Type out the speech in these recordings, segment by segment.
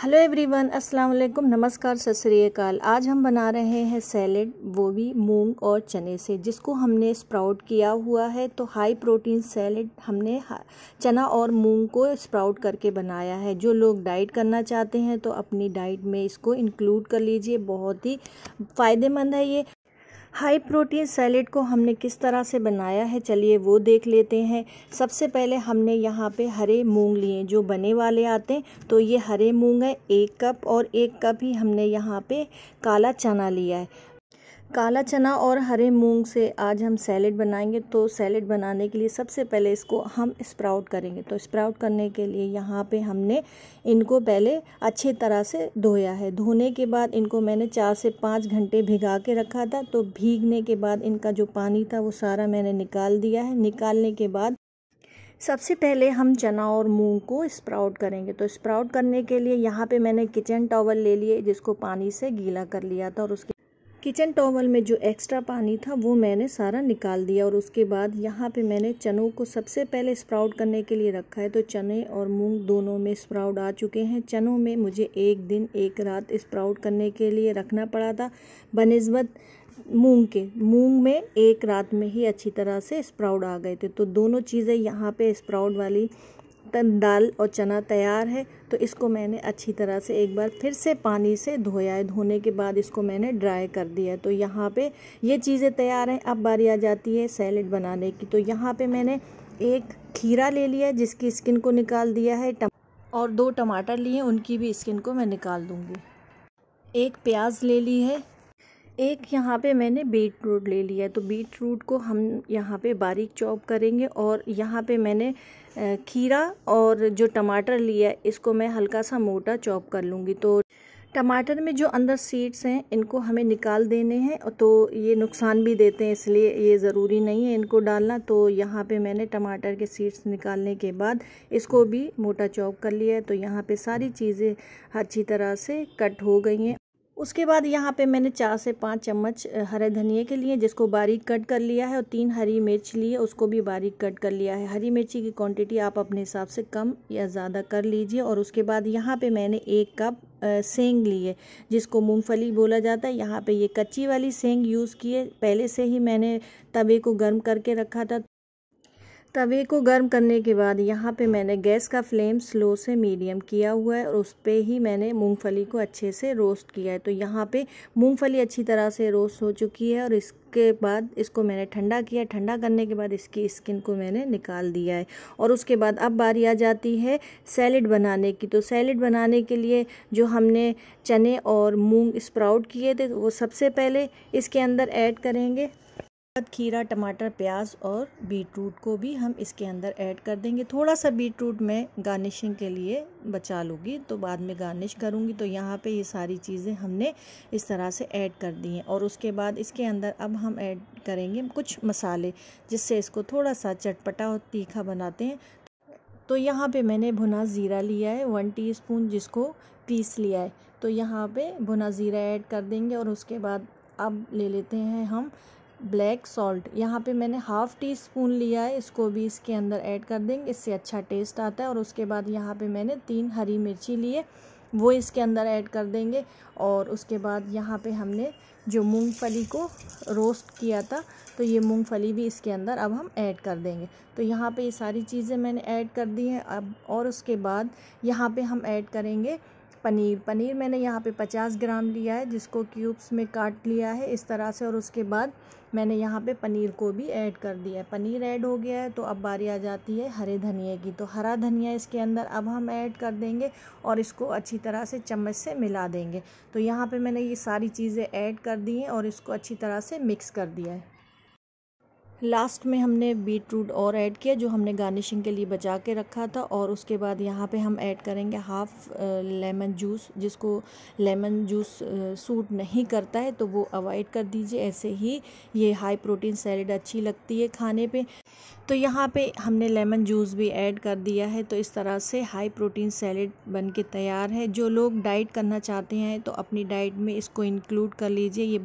hello everyone अस्सलाम वालेकुम नमस्कार सत आज हम बना रहे हैं सैलेड वो भी मूंग और चने से जिसको हमने स्प्राउट किया हुआ है तो हाई प्रोटीन सैलेड हमने चना और मूंग को स्प्राउट करके बनाया है जो लोग डाइट करना चाहते हैं तो अपनी डाइट में इसको इंक्लूड कर लीजिए बहुत ही फ़ायदेमंद है ये हाई प्रोटीन सैलेड को हमने किस तरह से बनाया है चलिए वो देख लेते हैं सबसे पहले हमने यहाँ पे हरे मूंग लिए जो बने वाले आते हैं तो ये हरे मूंग है एक कप और एक कप ही हमने यहाँ पे काला चना लिया है काला चना और हरे मूंग से आज हम सैलेड बनाएंगे तो सैलेड बनाने के लिए सबसे पहले इसको हम स्प्राउट करेंगे तो स्प्राउट करने के लिए यहाँ पे हमने इनको पहले अच्छे तरह से धोया है धोने के बाद इनको मैंने चार से पाँच घंटे भिगा के रखा था तो भीगने के बाद इनका जो पानी था वो सारा मैंने निकाल दिया है निकालने के बाद सबसे पहले हम चना और मूंग को स्प्राउट करेंगे तो स्प्राउट करने के लिए यहाँ पे मैंने किचन टॉवल ले लिए जिसको पानी से गीला कर लिया था और उसके किचन टॉवल में जो एक्स्ट्रा पानी था वो मैंने सारा निकाल दिया और उसके बाद यहाँ पे मैंने चनों को सबसे पहले स्प्राउट करने के लिए रखा है तो चने और मूंग दोनों में स्प्राउट आ चुके हैं चनों में मुझे एक दिन एक रात स्प्राउट करने के लिए रखना पड़ा था बनस्बत मूंग के मूंग में एक रात में ही अच्छी तरह से स्प्राउड आ गए थे तो दोनों चीज़ें यहाँ पर स्प्राउड वाली मक्खन दाल और चना तैयार है तो इसको मैंने अच्छी तरह से एक बार फिर से पानी से धोया है धोने के बाद इसको मैंने ड्राई कर दिया तो यहाँ पे ये चीज़ें तैयार हैं अब बारी आ जाती है सैलड बनाने की तो यहाँ पे मैंने एक खीरा ले लिया है जिसकी स्किन को निकाल दिया है और दो टमाटर लिए उनकी भी स्किन को मैं निकाल दूँगी एक प्याज ले ली है एक यहाँ पे मैंने बीट रूट ले लिया है तो बीट रूट को हम यहाँ पे बारीक चॉप करेंगे और यहाँ पे मैंने खीरा और जो टमाटर लिया है इसको मैं हल्का सा मोटा चॉप कर लूँगी तो टमाटर में जो अंदर सीड्स हैं इनको हमें निकाल देने हैं तो ये नुकसान भी देते हैं इसलिए ये ज़रूरी नहीं है इनको डालना तो यहाँ पे मैंने टमाटर के सीड्स निकालने के बाद इसको भी मोटा चॉप कर लिया है तो यहाँ पे सारी चीज़ें अच्छी तरह से कट हो गई हैं उसके बाद यहाँ पे मैंने चार से पाँच चम्मच हरे धनिए के लिए जिसको बारीक कट कर लिया है और तीन हरी मिर्च लिए उसको भी बारीक कट कर लिया है हरी मिर्ची की क्वांटिटी आप अपने हिसाब से कम या ज़्यादा कर लीजिए और उसके बाद यहाँ पे मैंने एक कप सेंग लिए जिसको मूंगफली बोला जाता है यहाँ पे ये कच्ची वाली सेंग यूज़ किए पहले से ही मैंने तवे को गर्म करके रखा था तवे को गर्म करने के बाद यहाँ पे मैंने गैस का फ्लेम स्लो से मीडियम किया हुआ है और उस पर ही मैंने मूंगफली को अच्छे से रोस्ट किया है तो यहाँ पे मूंगफली अच्छी तरह से रोस्ट हो चुकी है और इसके बाद इसको मैंने ठंडा किया ठंडा करने के बाद इसकी स्किन को मैंने निकाल दिया है और उसके बाद अब बारी आ जाती है सैलड बनाने की तो सैलड बनाने के लिए जो हमने चने और मूँग स्प्राउट किए थे वो सबसे पहले इसके अंदर ऐड करेंगे बाद खीरा टमाटर प्याज और बीटरूट को भी हम इसके अंदर ऐड कर देंगे थोड़ा सा बीटरूट मैं गार्निशिंग के लिए बचा लूँगी तो बाद में गार्निश करूँगी तो यहाँ पे ये सारी चीज़ें हमने इस तरह से ऐड कर दी हैं और उसके बाद इसके अंदर अब हम ऐड करेंगे कुछ मसाले जिससे इसको थोड़ा सा चटपटा और तीखा बनाते हैं तो यहाँ पे मैंने भुना ज़ीरा लिया है वन टीस्पून जिसको पीस लिया है तो यहाँ पे भुना ज़ीरा ऐड कर देंगे और उसके बाद अब ले लेते हैं हम ब्लैक सॉल्ट यहाँ पे मैंने हाफ़ टी स्पून लिया है इसको भी इसके अंदर ऐड कर देंगे इससे अच्छा टेस्ट आता है और उसके बाद यहाँ पे मैंने तीन हरी मिर्ची लिए वो इसके अंदर ऐड कर देंगे और उसके बाद यहाँ पे हमने जो मूंगफली को रोस्ट किया था तो ये मूंगफली भी इसके अंदर अब हम ऐड कर देंगे तो यहाँ पर ये सारी चीज़ें मैंने ऐड कर दी हैं अब और उसके बाद यहाँ पर हम ऐड करेंगे पनीर पनीर मैंने यहाँ पे 50 ग्राम लिया है जिसको क्यूब्स में काट लिया है इस तरह से और उसके बाद मैंने यहाँ पे पनीर को भी ऐड कर दिया है पनीर ऐड हो गया है तो अब बारी आ जाती है हरे धनिए की तो हरा धनिया इसके अंदर अब हम ऐड कर देंगे और इसको अच्छी तरह से चम्मच से मिला देंगे तो यहाँ पर मैंने ये सारी चीज़ें ऐड कर दी हैं और इसको अच्छी तरह से मिक्स कर दिया है लास्ट में हमने बीट रूट और ऐड किया जो हमने गार्निशिंग के लिए बचा के रखा था और उसके बाद यहाँ पे हम ऐड करेंगे हाफ़ लेमन जूस जिसको लेमन जूस सूट नहीं करता है तो वो अवॉइड कर दीजिए ऐसे ही ये हाई प्रोटीन सैलड अच्छी लगती है खाने पे तो यहाँ पे हमने लेमन जूस भी ऐड कर दिया है तो इस तरह से हाई प्रोटीन सैलड बन के तैयार है जो लोग डाइट करना चाहते हैं तो अपनी डाइट में इसको इंक्लूड कर लीजिए ये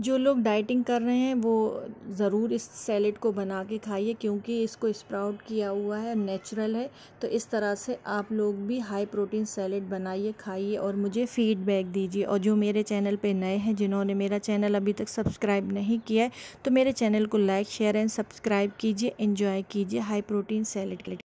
जो लोग डाइटिंग कर रहे हैं वो ज़रूर इस सैलेड को बना के खाइए क्योंकि इसको स्प्राउट किया हुआ है नेचुरल है तो इस तरह से आप लोग भी हाई प्रोटीन सैलेड बनाइए खाइए और मुझे फीडबैक दीजिए और जो मेरे चैनल पे नए हैं जिन्होंने मेरा चैनल अभी तक सब्सक्राइब नहीं किया है तो मेरे चैनल को लाइक शेयर एंड सब्सक्राइब कीजिए इन्जॉय कीजिए हाई प्रोटीन सैलेड के लिए